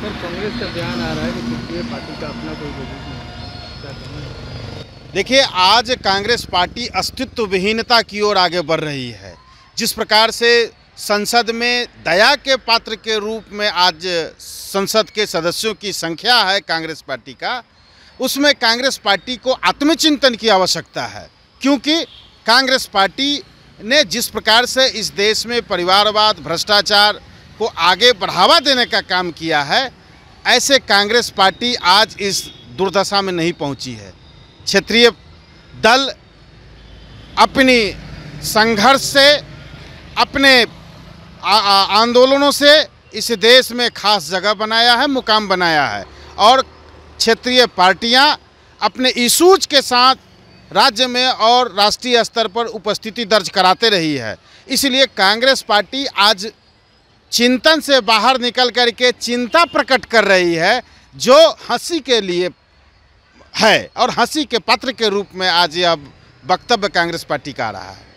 sir Congress का बयान आ रहा है कि पार्टी का अपना कोई वजूद देखिए आज कांग्रेस पार्टी अस्तित्व विहीनता की ओर आगे बढ़ रही है जिस प्रकार से संसद में दया के पात्र के रूप में आज संसद के सदस्यों की संख्या है कांग्रेस पार्टी का उसमें कांग्रेस पार्टी को आत्मचिंतन की आवश्यकता है क्योंकि कांग्रेस पार्टी ने जिस प्रकार से इस देश में परिवारवाद भ्रष्टाचार को आगे बढ़ावा देने का काम किया है ऐसे कांग्रेस पार्टी आज इस दुर्दशा में नहीं पहुंची है क्षेत्रीय दल अपनी संघर्ष से अपने आंदोलनों से इस देश में खास जगह बनाया है मुकाम बनाया है और क्षेत्रीय पार्टियां अपने इशूज के साथ राज्य में और राष्ट्रीय स्तर पर उपस्थिति दर्ज कराते रही है इसलिए कांग्रेस पार्टी आज चिंतन से बाहर निकल करके चिंता प्रकट कर रही है जो हंसी के लिए है और हंसी के पत्र के रूप में आज यह वक्तव्य कांग्रेस पार्टी का आ रहा है